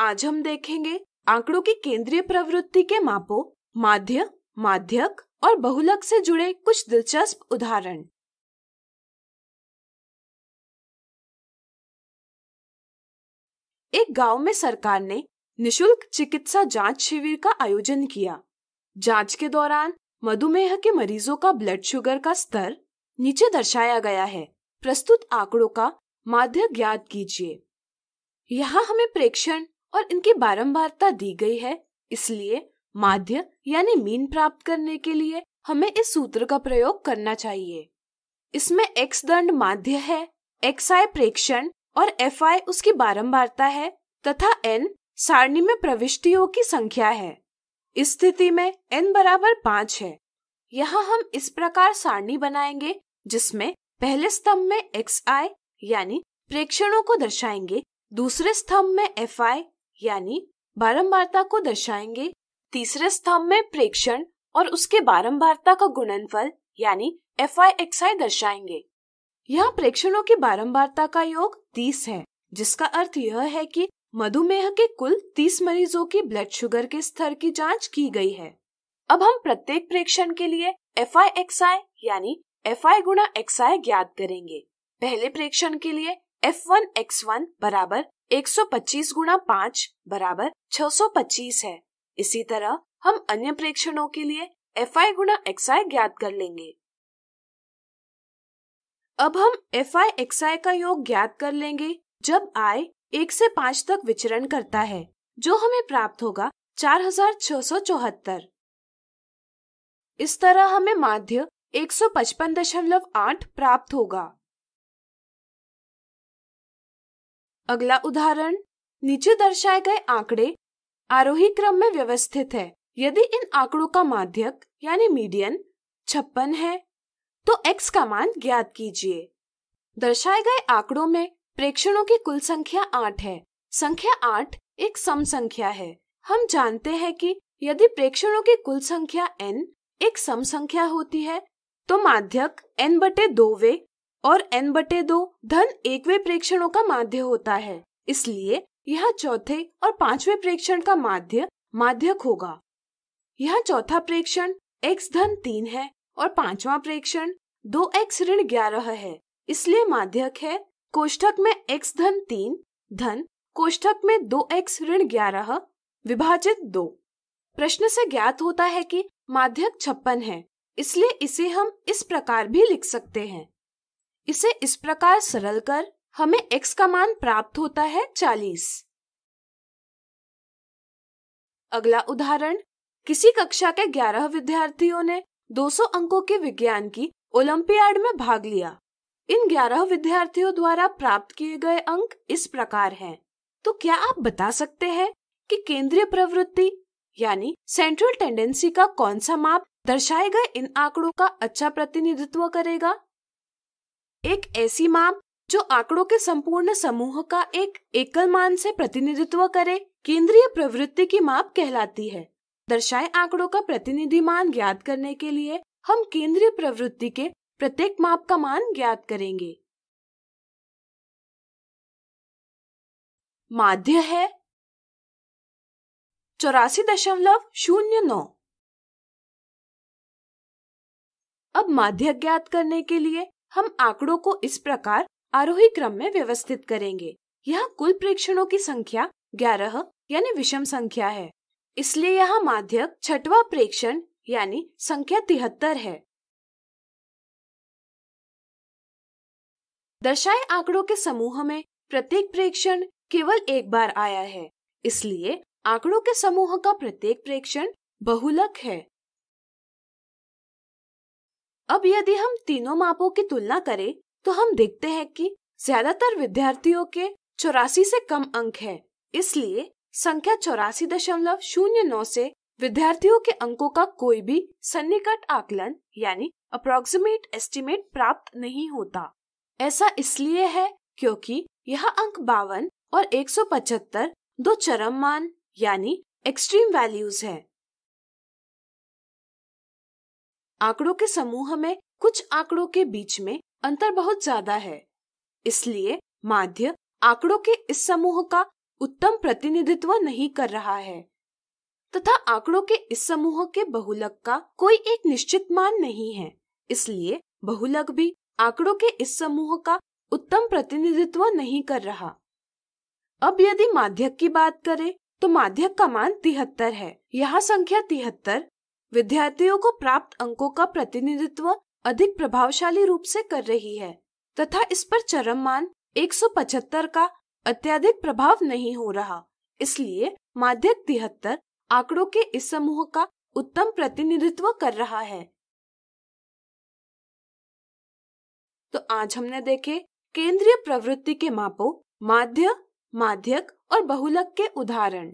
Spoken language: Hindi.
आज हम देखेंगे आंकड़ों की केंद्रीय प्रवृत्ति के मापो माध्य माध्यक और बहुलक से जुड़े कुछ दिलचस्प उदाहरण एक गांव में सरकार ने निशुल्क चिकित्सा जांच शिविर का आयोजन किया जांच के दौरान मधुमेह के मरीजों का ब्लड शुगर का स्तर नीचे दर्शाया गया है प्रस्तुत आंकड़ों का माध्य ज्ञात कीजिए यहाँ हमें प्रेक्षण और इनकी बारंबारता दी गई है इसलिए माध्य यानी मीन प्राप्त करने के लिए हमें इस सूत्र का प्रयोग करना चाहिए इसमें एक्स दंड माध्य है एक्स आई प्रेक्षण और एफ आई उसकी बारंबारता है तथा एन सारणी में प्रविष्टियों की संख्या है इस स्थिति में एन बराबर पाँच है यहाँ हम इस प्रकार सारणी बनाएंगे जिसमें पहले स्तंभ में एक्स आई यानी प्रेक्षणों को दर्शाएंगे दूसरे स्तंभ में एफ आई यानी बारंबारता को दर्शाएंगे तीसरे स्तंभ में प्रेक्षण और उसके बारंबारता का गुणनफल यानी एफ आई एक्स आई दर्शाएंगे यह प्रेक्षणों की बारंबारता का योग तीस है जिसका अर्थ यह है कि मधुमेह के कुल तीस मरीजों की ब्लड शुगर के स्तर की जांच की गई है अब हम प्रत्येक प्रेक्षण के लिए एफ आई एक्स आई यानी एफ आई गुणा एक्स आई ज्ञात करेंगे पहले प्रेक्षण के लिए एफ वन एक्स वन बराबर एक सौ पच्चीस गुणा पाँच बराबर छह सौ पच्चीस है इसी तरह हम अन्य प्रेक्षणों के लिए एफ आई गुणा एक्स आई ज्ञात कर लेंगे अब हम एफ आई एक्स आई का योग ज्ञात कर लेंगे जब आई एक से पाँच तक विचरण करता है जो हमें प्राप्त होगा चार हजार छह सौ चौहत्तर इस तरह हमें माध्य एक सौ पचपन दशमलव आठ प्राप्त होगा अगला उदाहरण नीचे दर्शाए गए आंकड़े आरोही क्रम में व्यवस्थित है यदि इन आंकड़ों का माध्यक यानी मीडियन छप्पन है तो x का मान ज्ञात कीजिए दर्शाए गए आंकड़ों में प्रेक्षणों की कुल संख्या आठ है संख्या आठ एक सम संख्या है हम जानते हैं कि यदि प्रेक्षणों की कुल संख्या n एक सम संख्या होती है तो माध्यक n बटे दो वे और एन बटे दो धन एकवे प्रेक्षणों का माध्य होता है इसलिए यह चौथे और पांचवे प्रेक्षण का माध्य माध्यक होगा यह चौथा प्रेक्षण एक्स धन तीन है और पांचवा प्रेक्षण दो एक्स ऋण ग्यारह है इसलिए माध्यक है कोष्ठक में एक्स धन तीन धन कोष्ठक में दो एक्स ऋण ग्यारह विभाजित दो प्रश्न से ज्ञात होता है कि माध्यक छप्पन है इसलिए इसे हम इस प्रकार भी लिख सकते हैं इसे इस प्रकार सरल कर हमें x का मान प्राप्त होता है 40। अगला उदाहरण किसी कक्षा के 11 विद्यार्थियों ने 200 अंकों के विज्ञान की ओलंपियाड में भाग लिया इन 11 विद्यार्थियों द्वारा प्राप्त किए गए अंक इस प्रकार हैं। तो क्या आप बता सकते हैं कि केंद्रीय प्रवृत्ति यानी सेंट्रल टेंडेंसी का कौन सा माप दर्शाए गए इन आंकड़ों का अच्छा प्रतिनिधित्व करेगा एक ऐसी माप जो आंकड़ों के संपूर्ण समूह का एक एकल मान से प्रतिनिधित्व करे केंद्रीय प्रवृत्ति की माप कहलाती है दर्शाए आंकड़ों का प्रतिनिधि मान ज्ञात करने के लिए हम केंद्रीय प्रवृत्ति के प्रत्येक माप का मान ज्ञात करेंगे माध्य है चौरासी दशमलव शून्य नौ अब माध्य ज्ञात करने के लिए हम आंकड़ों को इस प्रकार आरोही क्रम में व्यवस्थित करेंगे यहाँ कुल प्रेक्षणों की संख्या ग्यारह यानी विषम संख्या है इसलिए यहाँ माध्यक छठवा प्रेक्षण यानी संख्या तिहत्तर है दर्शाए आंकड़ों के समूह में प्रत्येक प्रेक्षण केवल एक बार आया है इसलिए आंकड़ों के समूह का प्रत्येक प्रेक्षण बहुलक है अब यदि हम तीनों मापों की तुलना करें तो हम देखते हैं कि ज्यादातर विद्यार्थियों के चौरासी से कम अंक है इसलिए संख्या चौरासी दशमलव शून्य नौ से विद्यार्थियों के अंकों का कोई भी सन्निकट आकलन यानी अप्रोक्सीमेट एस्टिमेट प्राप्त नहीं होता ऐसा इसलिए है क्योंकि यह अंक बावन और पचहत्तर दो चरम मान यानी एक्सट्रीम वैल्यूज है आंकड़ों के समूह में कुछ आंकड़ों के बीच में अंतर बहुत ज्यादा है इसलिए माध्य आंकड़ों के इस समूह का उत्तम प्रतिनिधित्व नहीं कर रहा है तथा आंकड़ों के इस समूह के बहुलक का कोई एक निश्चित मान नहीं है इसलिए बहुलक भी आंकड़ों के इस समूह का उत्तम प्रतिनिधित्व नहीं कर रहा अब यदि माध्यक की बात करें तो माध्यक का मान तिहत्तर है यह संख्या तिहत्तर विद्यार्थियों को प्राप्त अंकों का प्रतिनिधित्व अधिक प्रभावशाली रूप से कर रही है तथा इस पर चरम मान 175 का अत्यधिक प्रभाव नहीं हो रहा इसलिए माध्यक तिहत्तर आंकड़ों के इस समूह का उत्तम प्रतिनिधित्व कर रहा है तो आज हमने देखे केंद्रीय प्रवृत्ति के मापों माध्य माध्यक और बहुलक के उदाहरण